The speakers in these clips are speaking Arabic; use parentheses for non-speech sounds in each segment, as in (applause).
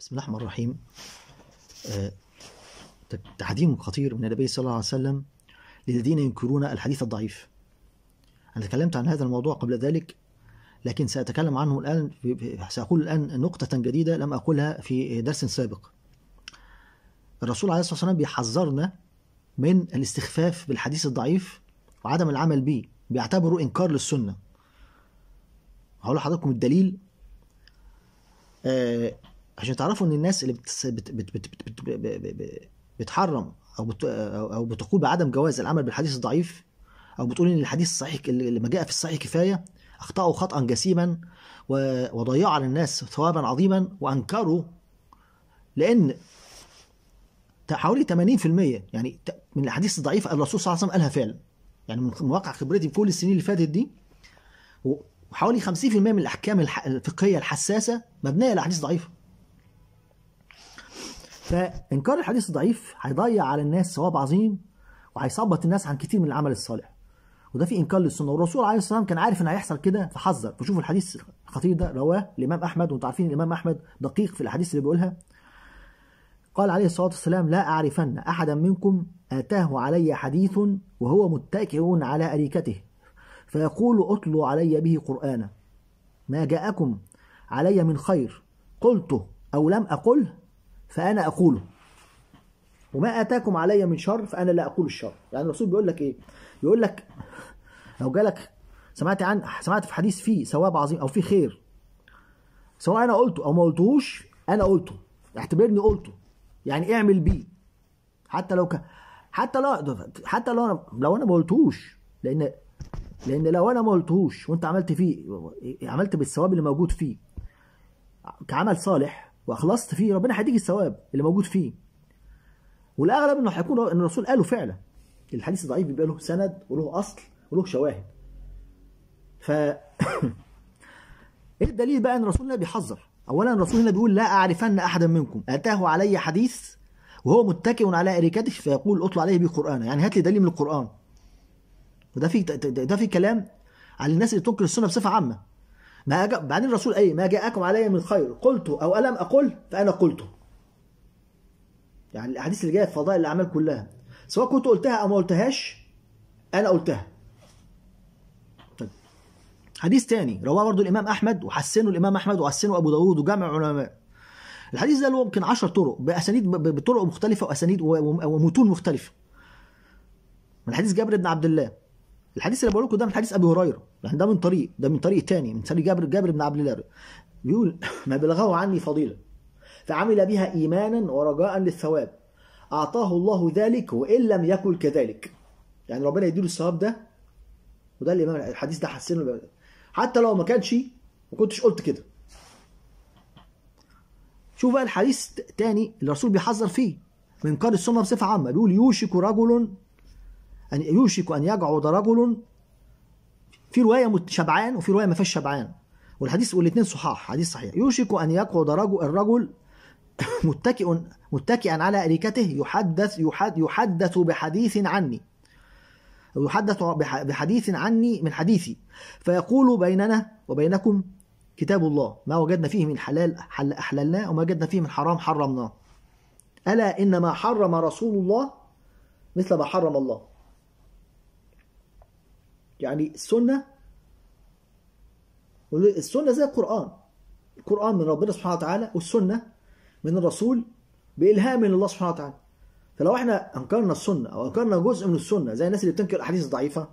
بسم الله الرحمن الرحيم آه، تحديد خطير من النبي صلى الله عليه وسلم للذين ينكرون الحديث الضعيف أنا تكلمت عن هذا الموضوع قبل ذلك لكن سأتكلم عنه الآن سأقول الآن نقطة جديدة لم أقولها في درس سابق الرسول عليه الصلاة والسلام بيحذرنا من الاستخفاف بالحديث الضعيف وعدم العمل به بيعتبره إنكار للسنة هقول لحضراتكم الدليل آه عشان تعرفوا ان الناس اللي بتس... بت بت بت بت بت بتحرم او بت او بتقول بعدم جواز العمل بالحديث الضعيف او بتقول ان الحديث الصحيح اللي ما جاء في الصحيح كفايه اخطاوا خطا جسيما وضيعوا على الناس ثوابا عظيما وانكروا لان حوالي 80% يعني من الاحاديث الضعيفه الرسول صلى الله عليه وسلم قالها فعلا يعني من واقع خبرتي في كل السنين اللي فاتت دي وحوالي 50% من الاحكام الفقهيه الحساسه مبنيه على احاديث ضعيفه فإنكار الحديث الضعيف هيضيع على الناس ثواب عظيم وهيثبط الناس عن كتير من العمل الصالح وده في انكار للسنه والرسول عليه الصلاه والسلام كان عارف ان هيحصل كده فحذر فشوف الحديث الخطير ده رواه الامام احمد وانتم عارفين الامام احمد دقيق في الاحاديث اللي بيقولها قال عليه الصلاه والسلام لا اعرفن احدا منكم اتاه علي حديث وهو متكئ على اريكته فيقول اطلوا علي به قرانا ما جاءكم علي من خير قلته او لم اقله فأنا أقوله وما آتاكم علي من شر فأنا لا أقول الشر يعني الرسول بيقول لك إيه يقول لك لو جالك سمعت عن سمعت في حديث فيه ثواب عظيم أو فيه خير سواء أنا قلته أو ما قلتهوش أنا قلته اعتبرني قلته يعني اعمل بيه حتى لو ك... حتى لو حتى لو انا لو انا ما قلتهوش لان لان لو انا ما قلتهوش وانت عملت فيه عملت بالثواب اللي موجود فيه كعمل صالح واخلصت فيه ربنا هيديك الثواب اللي موجود فيه والاغلب انه هيكون ان الرسول قاله فعلا الحديث ضعيف بيبقى له سند وله اصل وله شواهد ف (coughs) ايه الدليل بقى ان رسولنا بيحذر اولا الرسول هنا بيقول لا اعرفن احدا منكم اتاه علي حديث وهو متكئ على اريكته فيقول اطلع عليه بقرانه يعني هات لي دليل من القران وده في ده في كلام على الناس اللي تنكر السنه بصفه عامه ما أجا... بعدين الرسول قال إيه؟ ما جاءكم علي من خير قلت او الم اقل فانا قلته يعني الاحاديث اللي جايه في فضائل الاعمال كلها سواء كنت قلتها او ما قلتهاش انا قلتها طيب. حديث تاني رواه برضه الامام احمد وحسنه الامام احمد وحسنه ابو داود وجمع علماء الحديث ده له يمكن 10 طرق باسانيد بطرق مختلفه واسانيد ومتون مختلفه من حديث جابر بن عبد الله الحديث اللي بقول لكم ده من حديث ابي هريره لان يعني ده من طريق ده من طريق تاني من طريق جابر جابر بن عبد الله بيقول (laughs) ما بلغه عني فضيله فعمل بها ايمانا ورجاء للثواب اعطاه الله ذلك وان لم يكن كذلك يعني ربنا يديله الثواب ده وده الامام الحديث ده حسنه حتى لو ما كانش ما كنتش قلت كده شوف بقى الحديث تاني اللي الرسول بيحذر فيه من قال السنه بصفه عامه بيقول يوشك رجل أن يوشك أن يقعد رجل في رواية شبعان وفي رواية ما فيهاش شبعان والحديث والاثنين صحاح حديث صحيح يوشك أن يقعد رجل الرجل (laughs) متكئ متكئا على أريكته يحدث يحدث بحديث عني يحدث بحديث عني من حديثي فيقول بيننا وبينكم كتاب الله ما وجدنا فيه من حلال حل أحللناه وما وجدنا فيه من حرام حرمناه ألا إنما حرم رسول الله مثل ما حرم الله يعني السنة السنة زي القرآن القرآن من ربنا سبحانه وتعالى والسنة من الرسول بإلهام من الله سبحانه وتعالى فلو احنا أنكرنا السنة أو أنكرنا جزء من السنة زي الناس اللي بتنكر الأحاديث الضعيفة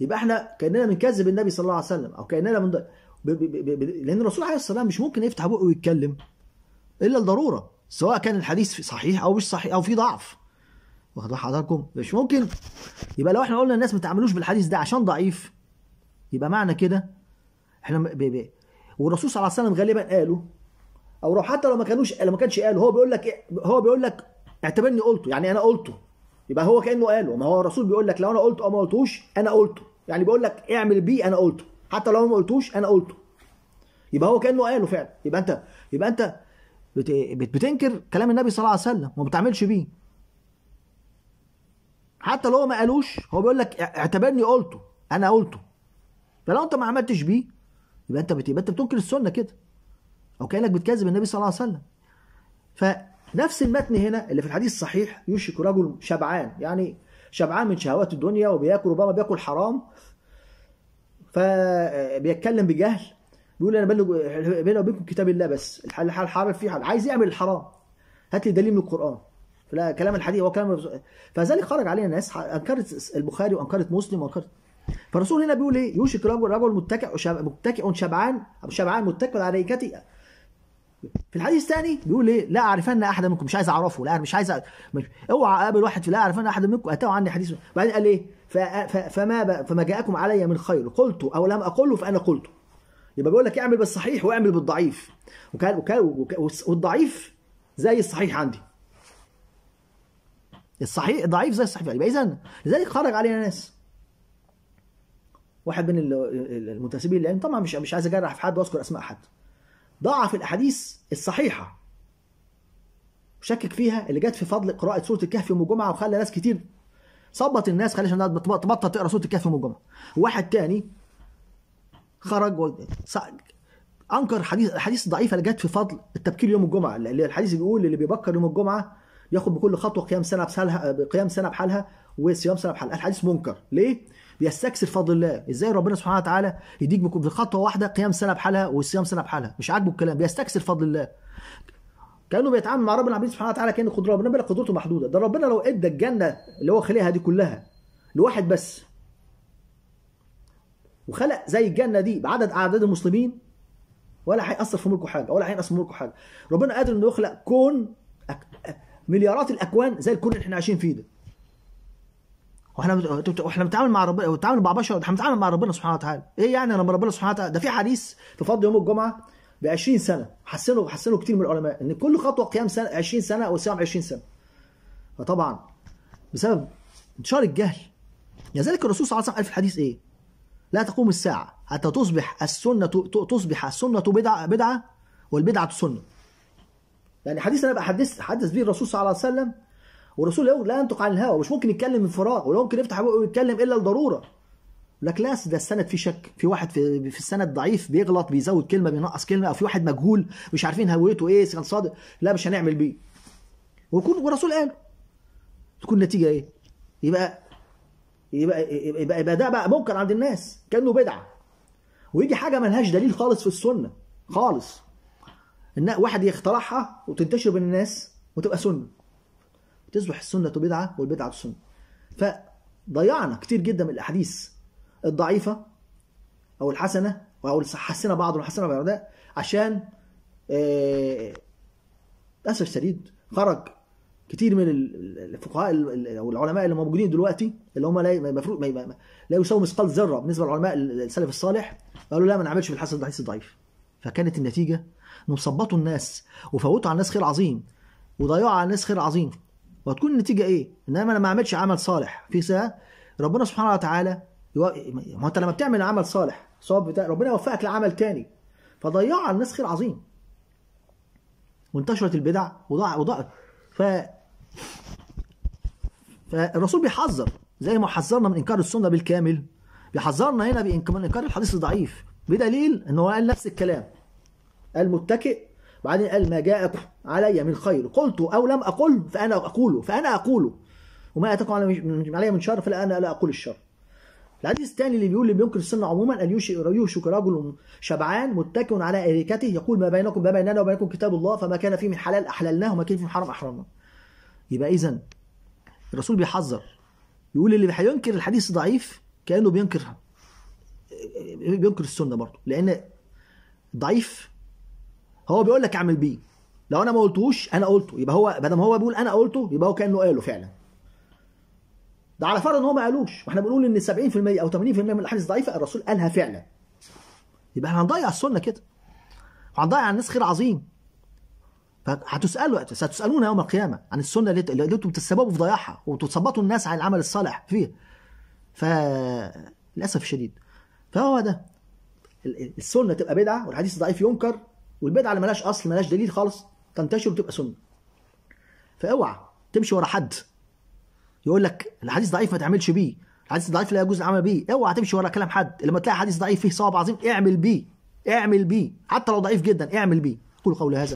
يبقى احنا كأننا بنكذب النبي صلى الله عليه وسلم أو كأننا من ب... ب... ب... لأن الرسول عليه الصلاة والسلام مش ممكن يفتح بقه ويتكلم إلا الضرورة سواء كان الحديث صحيح أو مش صحيح أو في ضعف واخد حضراتكم مش ممكن يبقى لو احنا قلنا الناس ما تعملوش بالحديث ده عشان ضعيف يبقى معنى كده احنا بي بي والرسول صلى الله عليه وسلم غالبا قاله او لو حتى لو ما كانوش لو ما كانش قاله هو بيقول لك إيه؟ هو بيقول لك اعتبرني قلته يعني انا قلته يبقى هو كانه قاله ما هو الرسول بيقول لك لو انا قلته او ما قلتوش انا قلته يعني بيقول لك اعمل بيه انا قلته حتى لو ما قلتوش انا قلته يبقى هو كانه قاله فعلا يبقى انت يبقى انت بتنكر كلام النبي صلى الله عليه وسلم وما بتعملش بيه حتى لو ما قالوش هو بيقول لك اعتبرني قلته انا قلته فلو انت ما عملتش بيه يبقى انت بت... يبقى انت بتنكر السنه كده او كانك بتكذب النبي صلى الله عليه وسلم فنفس المتن هنا اللي في الحديث الصحيح يوشك رجل شبعان يعني شبعان من شهوات الدنيا وبياكل ربما بياكل حرام فبيتكلم بجهل بيقول انا بلغ بيني وبينكم كتاب الله بس الحل الحرام فيه عايز يعمل الحرام هات لي دليل من القران فلا كلام الحديث هو كلام فذلك خرج عليه الناس انكرت البخاري وانكرت مسلم وانكرت فالرسول هنا بيقول ايه يوشك رجل رجل متكئ متكئ شبعان او شبعان متكئ على ريكتي في الحديث الثاني بيقول ايه لا اعرفن احدا منكم مش عايز اعرفه لا مش عايز اوعى اقابل واحد لا اعرفن احدا منكم اتاه عني حديث بعدين قال ايه فما فما جاءكم علي من خير قلت او لم اقله فانا قلته يبقى بيقول لك اعمل بالصحيح واعمل بالضعيف وكان وكان والضعيف زي الصحيح عندي الصحيح ضعيف زي الصحيح يبقى اذا لذلك خرج علينا ناس واحد من المنتسبين للعلم طبعا مش مش عايز اجرح في حد واذكر اسماء حد ضعف الاحاديث الصحيحه وشكك فيها اللي جت في فضل قراءه سوره الكهف يوم الجمعه وخلى ناس كتير صبت الناس خليش الناس تبطل تقرا سوره الكهف يوم الجمعه واحد تاني خرج و... انكر حديث الحديث الضعيفه اللي جت في فضل التبكير يوم الجمعه اللي الحديث بيقول اللي بيبكر يوم الجمعه ياخد بكل خطوه قيام سنه بحالها قيام سنه بحالها وصيام سنه بحالها الحديث منكر ليه بيستكثر فضل الله ازاي ربنا سبحانه وتعالى يديك في خطوه واحده قيام سنه بحالها وصيام سنه بحالها مش عاجبه الكلام بيستكثر فضل الله كانه بيتعامل مع ربنا العالمين سبحانه وتعالى كان قدره ربنا بلا قدرته محدوده ده ربنا لو ادى الجنه اللي هو خليها دي كلها لواحد بس وخلق زي الجنه دي بعدد اعداد المسلمين ولا هيأثر في ملكه حاجه ولا هينقص في ملكه حاجه ربنا قادر انه يخلق كون مليارات الاكوان زي الكون اللي احنا عايشين فيه ده واحنا واحنا بنتعامل مع ربنا بنتعامل مع بشر احنا بنتعامل مع ربنا سبحانه وتعالى ايه يعني لما ربنا سبحانه وتعالى ده في حديث في فضل يوم الجمعه ب 20 سنه حسنوا حسنوا كتير من العلماء ان كل خطوه قيام سنه 20 سنه او صيام 20 سنه فطبعا بسبب انتشار الجهل لذلك الرسول صلى الله عليه وسلم قال في الحديث ايه لا تقوم الساعه حتى تصبح السنه تصبح السنه بدعه بدعه والبدعه سنه يعني حديث انا بحدث حدث بيه الرسول صلى الله عليه وسلم والرسول يقول لا ينطق عن الهوى مش ممكن يتكلم من فراغ ولا ممكن يفتح بقه ويتكلم الا لضروره لك لا ده السند فيه شك في واحد في, في السند ضعيف بيغلط بيزود كلمه بينقص كلمه او في واحد مجهول مش عارفين هويته ايه كان صادق لا مش هنعمل بيه ويكون والرسول قال تكون النتيجه ايه يبقى يبقى يبقى, يبقى, ده بقى منكر عند الناس كانه بدعه ويجي حاجه ملهاش دليل خالص في السنه خالص ان واحد يخترعها وتنتشر بين الناس وتبقى سنه تصبح السنه بدعه والبدعه سنه فضيعنا كتير جدا من الاحاديث الضعيفه او الحسنه او حسنا بعض وحسنا بعض عشان آه، للاسف الشديد خرج كتير من الفقهاء او العلماء اللي موجودين دلوقتي اللي هم لا المفروض لا يساوي مثقال ذره بالنسبه للعلماء السلف الصالح قالوا لا ما نعملش في الحسن الحديث الضعيف فكانت النتيجه نثبطوا الناس وفوتوا على الناس خير عظيم وضيعوا على الناس خير عظيم وهتكون النتيجه ايه؟ انما انا ما اعملش عمل صالح في ساعه ربنا سبحانه وتعالى يو... ما انت لما بتعمل عمل صالح صواب بتاع ربنا يوفقك لعمل تاني فضيعوا على الناس خير عظيم وانتشرت البدع وضاع وضاع ف فالرسول بيحذر زي ما حذرنا من انكار السنه بالكامل بيحذرنا هنا بانكار الحديث الضعيف بدليل ان هو قال نفس الكلام المتكئ بعدين قال ما جاءكم علي من خير قلت او لم اقل فانا اقوله فانا اقوله وما اتاكم علي من شر فانا لا اقول الشر الحديث الثاني اللي بيقول اللي بينكر السنه عموما ان يوشك رجل شبعان متكئ على اريكته يقول ما بينكم ما بيننا وبينكم كتاب الله فما كان فيه من حلال احللناه وما كان فيه من حرام احرمناه. يبقى اذا الرسول بيحذر يقول اللي هينكر الحديث ضعيف كانه بينكر بينكر السنه برضه لان ضعيف هو بيقول لك اعمل بيه لو انا ما قلتوش انا قلته يبقى هو بدل ما هو بيقول انا قلته يبقى هو كانه قاله فعلا ده على فرض ان هو ما قالوش واحنا بنقول ان 70% او 80% من الاحاديث ضعيفه الرسول قالها فعلا يبقى احنا هنضيع السنه كده وهنضيع على الناس خير عظيم فهتسالوا ستسالون يوم القيامه عن السنه اللي انتم بتتسببوا في ضياعها وتثبطوا الناس على العمل الصالح فيها للاسف الشديد فهو ده السنه تبقى بدعه والحديث الضعيف ينكر والبدعه اللي مالهاش اصل مالهاش دليل خالص تنتشر وتبقى سنه فاوعى تمشي ورا حد يقول لك الحديث ضعيف ما تعملش بيه الحديث ضعيف لا يجوز العمل بيه اوعى تمشي ورا كلام حد لما تلاقي حديث ضعيف فيه صواب عظيم اعمل بيه اعمل بيه حتى لو ضعيف جدا اعمل بيه قول قولي هذا